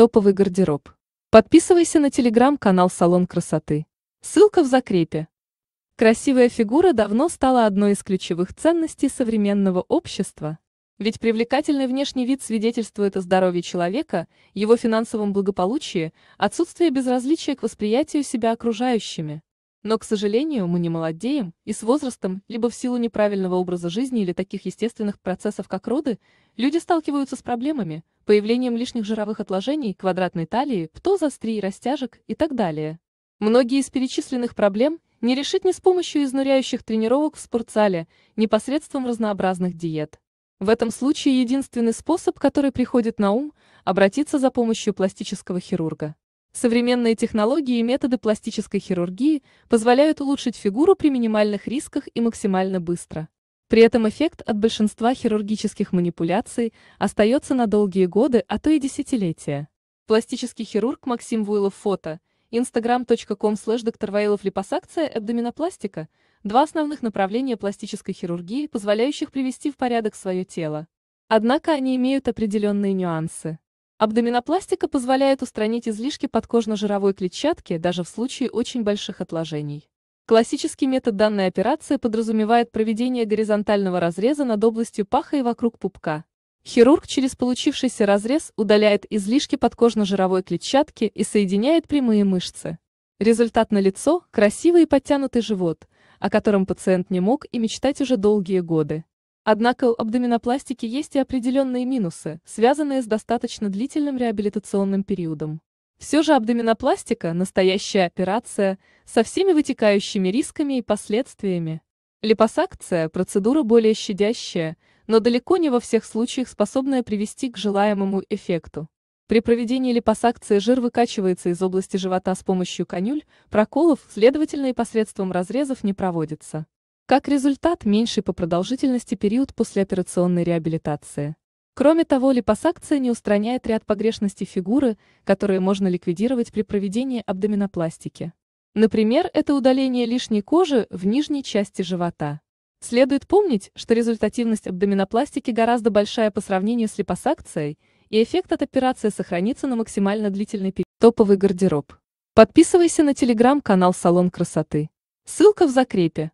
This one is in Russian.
Топовый гардероб. Подписывайся на телеграм-канал «Салон красоты». Ссылка в закрепе. Красивая фигура давно стала одной из ключевых ценностей современного общества. Ведь привлекательный внешний вид свидетельствует о здоровье человека, его финансовом благополучии, отсутствии безразличия к восприятию себя окружающими. Но, к сожалению, мы не молодеем, и с возрастом, либо в силу неправильного образа жизни или таких естественных процессов, как роды, люди сталкиваются с проблемами, появлением лишних жировых отложений, квадратной талии, птоза, острий, растяжек и так далее. Многие из перечисленных проблем не решить ни с помощью изнуряющих тренировок в спортзале, ни посредством разнообразных диет. В этом случае единственный способ, который приходит на ум, обратиться за помощью пластического хирурга. Современные технологии и методы пластической хирургии позволяют улучшить фигуру при минимальных рисках и максимально быстро. При этом эффект от большинства хирургических манипуляций остается на долгие годы, а то и десятилетия. Пластический хирург Максим Вуйлов фото instagram.com slash докторваилов липосакция абдоминопластика – два основных направления пластической хирургии, позволяющих привести в порядок свое тело. Однако они имеют определенные нюансы. Абдоминопластика позволяет устранить излишки подкожно-жировой клетчатки даже в случае очень больших отложений. Классический метод данной операции подразумевает проведение горизонтального разреза над областью паха и вокруг пупка. Хирург через получившийся разрез удаляет излишки подкожно-жировой клетчатки и соединяет прямые мышцы. Результат на лицо красивый и подтянутый живот, о котором пациент не мог и мечтать уже долгие годы. Однако у абдоминопластики есть и определенные минусы, связанные с достаточно длительным реабилитационным периодом. Все же абдоминопластика – настоящая операция, со всеми вытекающими рисками и последствиями. Липосакция – процедура более щадящая, но далеко не во всех случаях способная привести к желаемому эффекту. При проведении липосакции жир выкачивается из области живота с помощью конюль, проколов, следовательно и посредством разрезов не проводится. Как результат, меньший по продолжительности период послеоперационной реабилитации. Кроме того, липосакция не устраняет ряд погрешностей фигуры, которые можно ликвидировать при проведении абдоминопластики. Например, это удаление лишней кожи в нижней части живота. Следует помнить, что результативность абдоминопластики гораздо большая по сравнению с липосакцией, и эффект от операции сохранится на максимально длительный период. Топовый гардероб. Подписывайся на телеграм-канал «Салон красоты». Ссылка в закрепе.